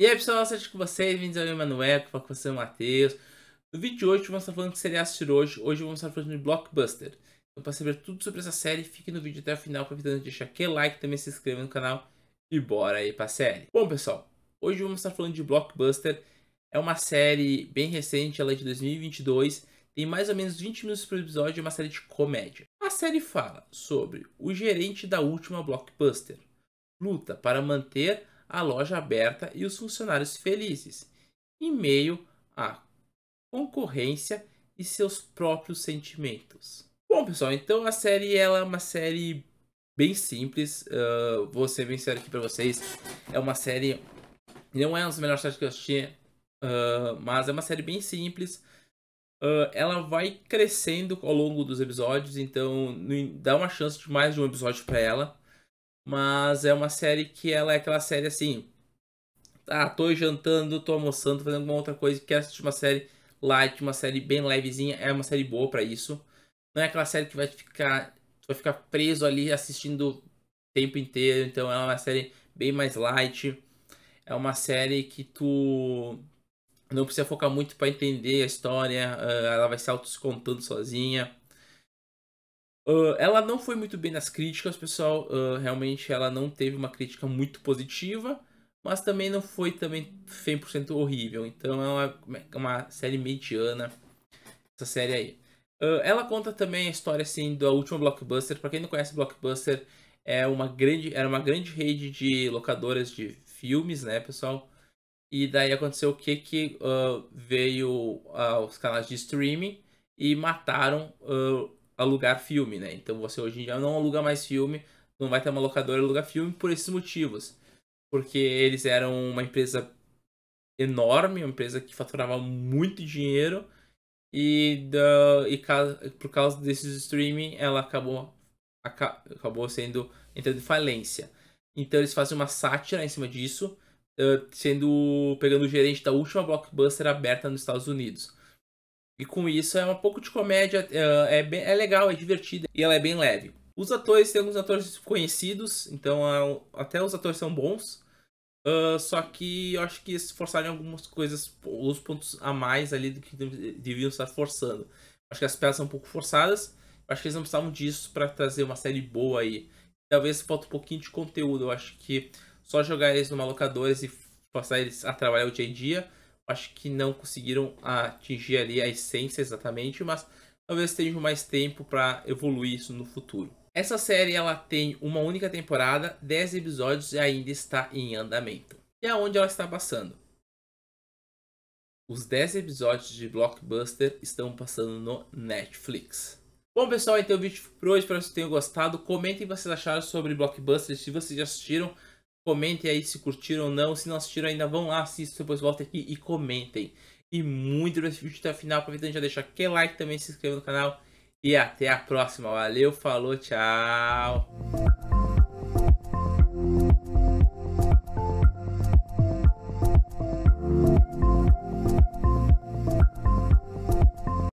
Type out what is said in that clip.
E aí pessoal, eu com vocês, bem-vindos ao é Emanuel, que fala com você, o Matheus. No vídeo de hoje vamos estar falando de série assistir hoje, hoje vamos estar falando de Blockbuster. Então para saber tudo sobre essa série, fique no vídeo até o final, aproveitando de deixar aquele like, também se inscreva no canal e bora aí para a série. Bom pessoal, hoje vamos estar falando de Blockbuster, é uma série bem recente, ela é de 2022, tem mais ou menos 20 minutos por episódio, é uma série de comédia. A série fala sobre o gerente da última Blockbuster, luta para manter a loja aberta e os funcionários felizes, em meio à concorrência e seus próprios sentimentos. Bom, pessoal, então a série ela é uma série bem simples. Uh, vou ser bem sério aqui para vocês. É uma série. Não é uma das melhores séries que eu assisti, uh, mas é uma série bem simples. Uh, ela vai crescendo ao longo dos episódios, então dá uma chance de mais de um episódio para ela. Mas é uma série que ela é aquela série assim. Ah, tô jantando, tô almoçando, fazendo alguma outra coisa, quero assistir uma série light, uma série bem levezinha, é uma série boa para isso. Não é aquela série que vai ficar, vai ficar preso ali assistindo o tempo inteiro, então é uma série bem mais light. É uma série que tu não precisa focar muito para entender a história, ah, ela vai se auto contando sozinha ela não foi muito bem nas críticas, pessoal. Uh, realmente ela não teve uma crítica muito positiva, mas também não foi também 100% horrível. Então é uma, uma, série mediana, essa série aí. Uh, ela conta também a história assim da última blockbuster. Para quem não conhece, blockbuster é uma grande, era uma grande rede de locadoras de filmes, né, pessoal? E daí aconteceu o que que veio ah, os canais de streaming e mataram alugar filme, né? Então você hoje em dia não aluga mais filme, não vai ter uma locadora alugar filme por esses motivos. Porque eles eram uma empresa enorme, uma empresa que faturava muito dinheiro e, da, e por causa desses streaming ela acabou, aca, acabou sendo entrando em falência. Então eles fazem uma sátira em cima disso, eh, sendo pegando o gerente da última blockbuster aberta nos Estados Unidos. E com isso é um pouco de comédia, eh, é, bem, é legal, é divertida e ela é bem leve. Os atores, tem alguns atores conhecidos, então é até os atores são bons. Uh, só que eu acho que eles forçaram algumas coisas, os pontos a mais ali do que deviam estar forçando. Acho que as peças são um pouco forçadas. Acho que eles não precisavam disso para trazer uma série boa aí. Talvez falta um pouquinho de conteúdo. Eu acho que só jogar eles numa locadora e passar eles a trabalhar o dia em dia acho que não conseguiram atingir ali a essência exatamente, mas talvez tenham mais tempo para evoluir isso no futuro. Essa série ela tem uma única temporada, 10 episódios e ainda está em andamento. E aonde ela está passando? Os 10 episódios de Blockbuster estão passando no Netflix. Bom pessoal, então o vídeo por hoje, espero que vocês tenham gostado. Comentem o que vocês acharam sobre Blockbuster, se vocês já assistiram. Comentem aí se curtiram ou não. Se não assistiram ainda, vão lá, assistam, depois voltem aqui e comentem. E muito obrigado esse vídeo até o final. Aproveitando já deixar aquele like também, se inscreva no canal. E até a próxima. Valeu, falou, tchau.